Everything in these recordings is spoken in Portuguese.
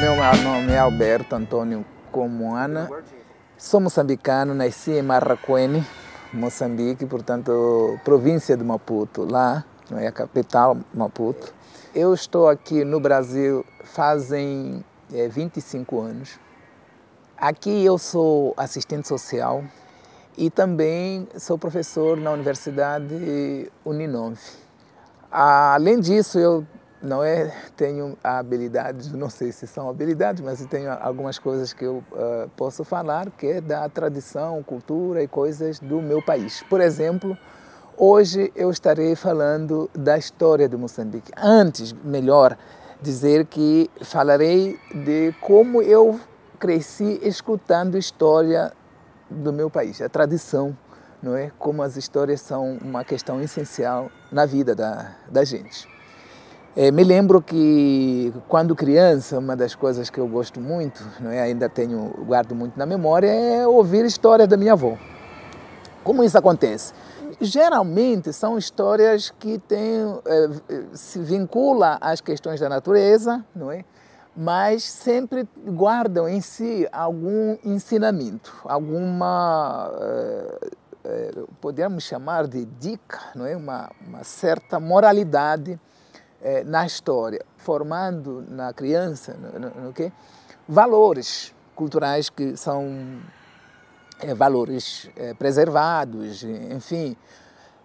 Meu nome é Alberto Antônio Comuana, sou moçambicano, nasci em Marraquene, Moçambique, portanto, província de Maputo. Lá não é? a capital, Maputo. Eu estou aqui no Brasil fazem é, eh, 25 anos. Aqui eu sou assistente social e também sou professor na Universidade Uninove. Além disso, eu não é tenho habilidades, não sei se são habilidades, mas tenho algumas coisas que eu uh, posso falar que é da tradição, cultura e coisas do meu país. Por exemplo, Hoje eu estarei falando da história de Moçambique. Antes, melhor, dizer que falarei de como eu cresci escutando história do meu país, a tradição, não é? Como as histórias são uma questão essencial na vida da, da gente. É, me lembro que quando criança, uma das coisas que eu gosto muito, não é? ainda tenho guardo muito na memória, é ouvir histórias da minha avó. Como isso acontece? Geralmente são histórias que têm, eh, se vincula às questões da natureza, não é? mas sempre guardam em si algum ensinamento, alguma, eh, eh, podemos chamar de dica, não é? uma, uma certa moralidade na história, formando na criança no, valores culturais que são é, valores é, preservados, enfim,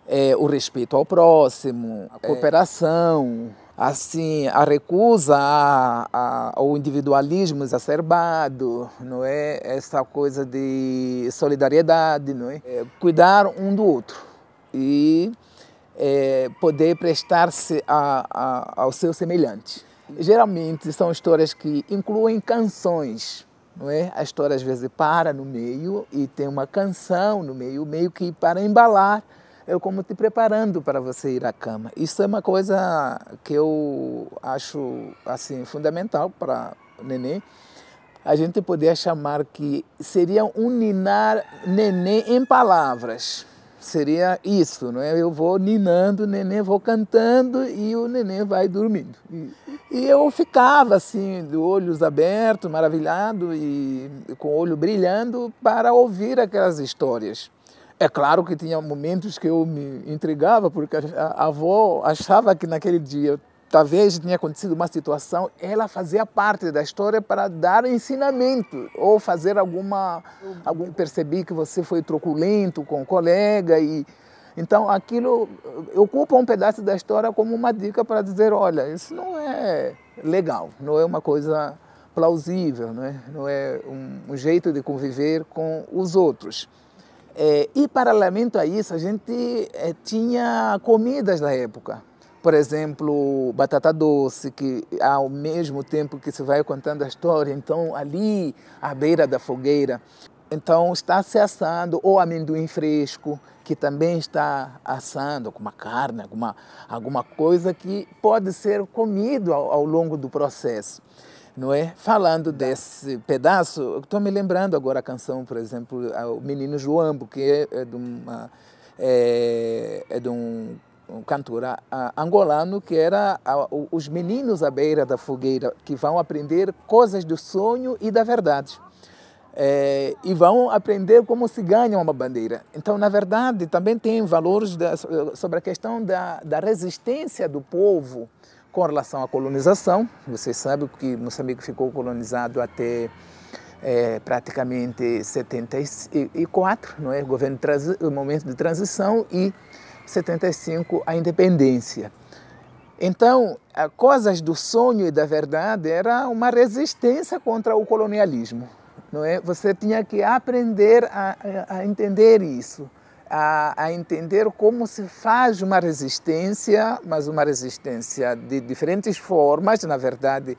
é, o respeito ao próximo, a é, cooperação, assim, a recusa a, a, ao individualismo exacerbado, não é? Essa coisa de solidariedade, não é? é cuidar um do outro e poder prestar-se ao seu semelhante. Geralmente são histórias que incluem canções não é? A história às vezes para no meio e tem uma canção no meio, meio que para embalar, eu como te preparando para você ir à cama. Isso é uma coisa que eu acho assim fundamental para o neném. A gente poderia chamar que seria um ninar neném em palavras seria isso, não é? Eu vou ninando, o neném vou cantando e o neném vai dormindo. E, e eu ficava assim, de olhos abertos, maravilhado e com o olho brilhando para ouvir aquelas histórias. É claro que tinha momentos que eu me intrigava, porque a avó achava que naquele dia talvez tenha acontecido uma situação, ela fazia parte da história para dar ensinamento ou fazer alguma algum percebi que você foi truculento com o um colega e então aquilo ocupa um pedaço da história como uma dica para dizer, olha, isso não é legal, não é uma coisa plausível, não é, não é um, um jeito de conviver com os outros. É, e paralelamente a isso, a gente é, tinha comidas da época por exemplo, batata doce, que ao mesmo tempo que se vai contando a história, então ali à beira da fogueira, então está se assando, ou amendoim fresco, que também está assando, alguma carne, alguma, alguma coisa que pode ser comido ao, ao longo do processo. Não é? Falando desse pedaço, estou me lembrando agora a canção, por exemplo, O Menino Joambo, que é, é, de uma é, é de um um cantor angolano que era os meninos à beira da fogueira que vão aprender coisas do sonho e da verdade. É, e vão aprender como se ganha uma bandeira. Então, na verdade, também tem valores da, sobre a questão da, da, resistência do povo com relação à colonização. Vocês sabem que Moçambique ficou colonizado até é, praticamente 74, não é? Governo momento de transição e 75 a independência. Então, a Coisas do Sonho e da Verdade era uma resistência contra o colonialismo. Não é? Você tinha que aprender a, a entender isso, a, a, entender como se faz uma resistência, mas uma resistência de diferentes formas, na verdade,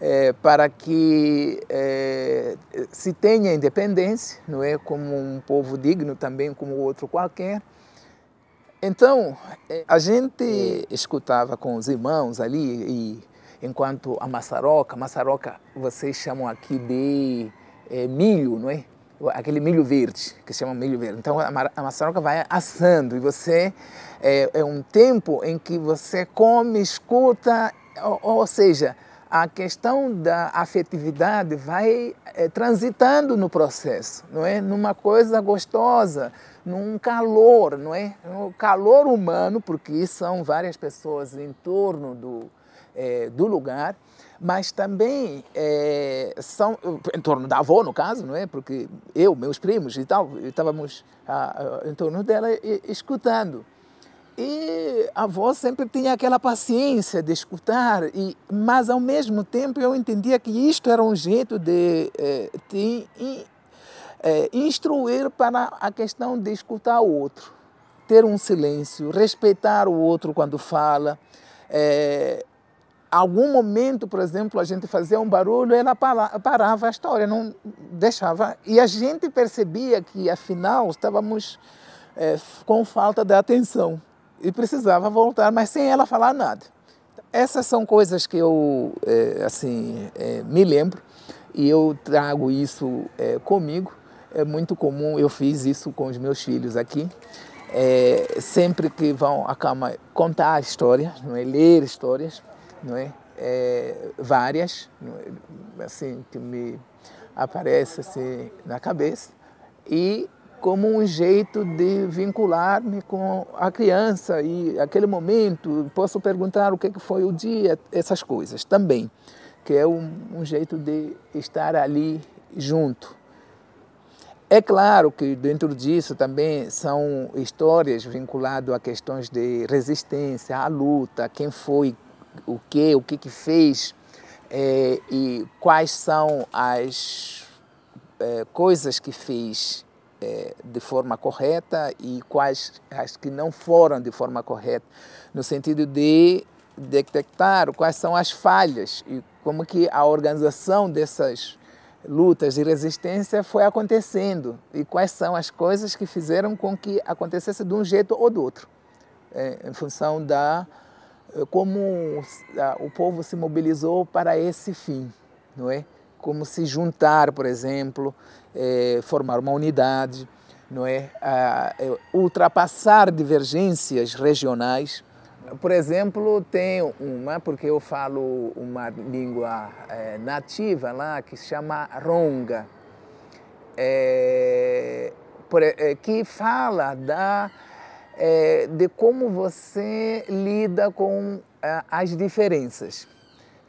é, para que é, se tenha independência, não é? como um povo digno também, como outro qualquer então, eh, a gente hum. escutava com os irmãos ali, e enquanto a maçaroca, maçaroca vocês chamam aqui de é, milho, não é? Aquele milho verde, que chamam milho verde. Então a maçaroca vai assando e você. É, é um tempo em que você come, escuta, ou, ou seja, a questão da afetividade vai é, transitando no processo, não é? Numa coisa gostosa, num calor, não é? Um é calor humano, porque são várias pessoas em torno do, é, do lugar, mas também é, são em torno da avó no caso, não é? Porque eu, meus primos e tal, estávamos a, ah, a, ah, em torno dela e, escutando. E a avó sempre tinha aquela paciência de escutar, e, mas ao mesmo tempo eu entendia que isto era um jeito de, eh, de, de eh, instruir para a questão de escutar o outro, ter um silêncio, respeitar o outro quando fala. É, algum momento, por exemplo, a gente fazia um barulho, ela parava a história, não deixava. E a gente percebia que, afinal, estávamos é, com falta de atenção e precisava voltar, mas sem ela falar nada. Essas são coisas que eu, é, assim, é, me lembro e eu trago isso é, comigo. É muito comum, eu fiz isso com os meus filhos aqui. É, sempre que vão à cama contar histórias, não é? ler histórias, não é? é várias, é? assim, que me aparecem assim, na cabeça. E como um jeito de vincular-me com a criança e aquele momento, posso perguntar o é que foi o dia, essas coisas também, que é um, um jeito de estar ali junto. É claro que dentro disso também são histórias vinculadas a questões de resistência, à luta, quem foi, o que, o que que fez é, e quais são as é, coisas que fez de forma correta e quais as que não foram de forma correta, no sentido de detectar quais são as falhas e como que a organização dessas lutas de resistência foi acontecendo e quais são as coisas que fizeram com que acontecesse de um jeito ou do outro, é, em função da como o povo se mobilizou para esse fim, não é? como se juntar, por exemplo, é, formar uma unidade, não é? é? ultrapassar divergências regionais. Por exemplo, tem uma, porque eu falo uma língua é, nativa lá, que se chama Ronga, é, por, é, que fala da, é, de como você lida com as diferenças.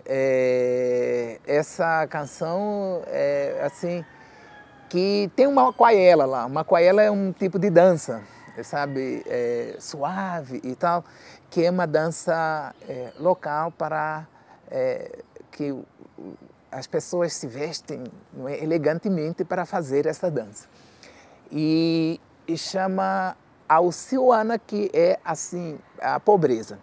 É, essa canção é assim que tem uma aquaela lá. Uma aquaela é um tipo de dança, sabe, é, suave e tal, que é uma dança é, local para é, que as pessoas se vestem é, elegantemente para fazer essa dança. E, e chama Alcioana, que é assim, a pobreza.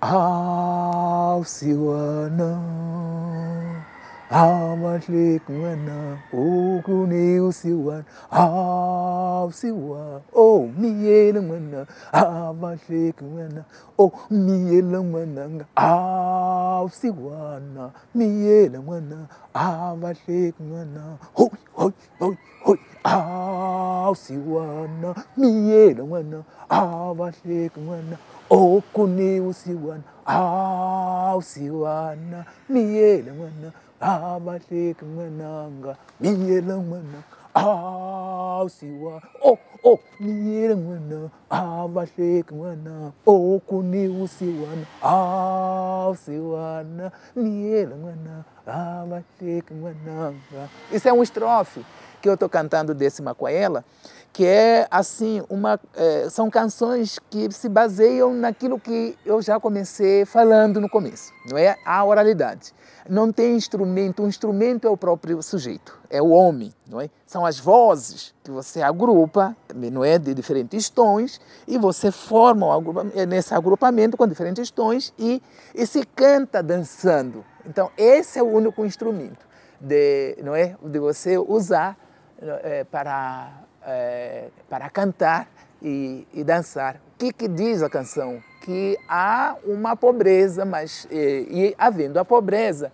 Ausiwana Amatlikwana Ukune Usiwan Ausiwa Oh Mielamana Amatlikwana Oh Mielamana Ausiwana Mielamana Amatlikwana Hoi Hoi Hoi Hoi Ausiwana Mielamana Amatlikwana okuneosiwana awsiwana miyela ngwana abahleki ngwananga miyela ngwana awsiwa o o miyela ngwana abahleki ngwana okuneosiwana awsiwana miyela ngwana abahleki ngwananga isso é um estrofe que eu estou cantando desse Macuaela, que é assim, uma, é, são canções que se baseiam naquilo que eu já comecei falando no começo, não é? A oralidade. Não tem instrumento, o instrumento é o próprio sujeito, é o homem, não é? São as vozes que você agrupa, não é? De diferentes tons e você forma um nesse agrupamento com diferentes tons e, e se canta dançando. Então, esse é o único instrumento de, não é? de você usar é, para, é, para cantar e, e dançar. O que, que diz a canção? Que há uma pobreza, mas e, e havendo a pobreza,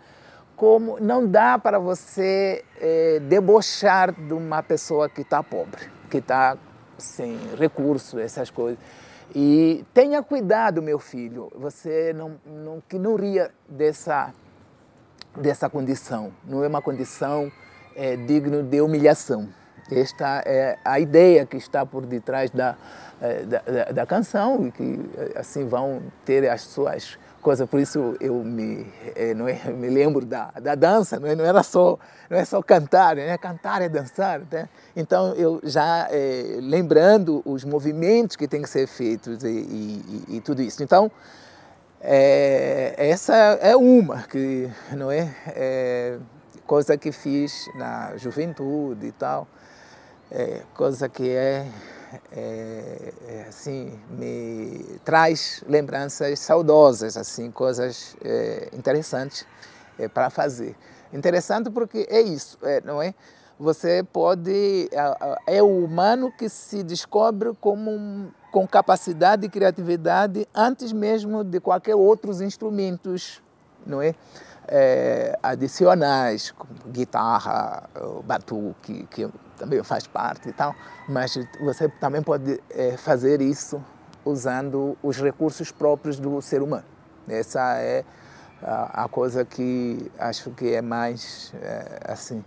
como não dá para você é, debochar de uma pessoa que está pobre, que está sem recurso, essas coisas. E tenha cuidado, meu filho, você não, não que não ria dessa dessa condição. Não é uma condição é digno de humilhação. Esta é a ideia que está por detrás da, é, da, da, da canção e que é, assim vão ter as suas coisas. Por isso eu me, é, não é, me lembro da, da dança, não, é, não era só, não é só cantar, é cantar é dançar. Né? Então eu já é, lembrando os movimentos que têm que ser feitos e, e, e tudo isso. Então é, essa é uma que não é, é coisa que fiz na juventude e tal, é, coisa que é, é, é assim me traz lembranças saudosas, assim coisas é, interessantes é, para fazer. Interessante porque é isso, não é? Você pode é o humano que se descobre como um, com capacidade e criatividade antes mesmo de qualquer outros instrumentos não é? É, adicionais, como guitarra, batuque, que também faz parte e tal, mas você também pode é, fazer isso usando os recursos próprios do ser humano. Essa é a, a coisa que acho que é mais é, assim.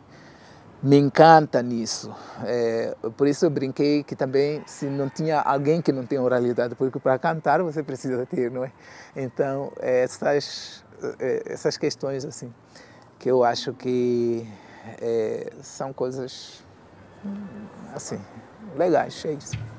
Me encanta nisso. É, por isso eu brinquei que também, se não tinha alguém que não tem oralidade, porque para cantar você precisa ter, não é? Então, essas é, essas questões assim, que eu acho que é, são coisas assim legais, é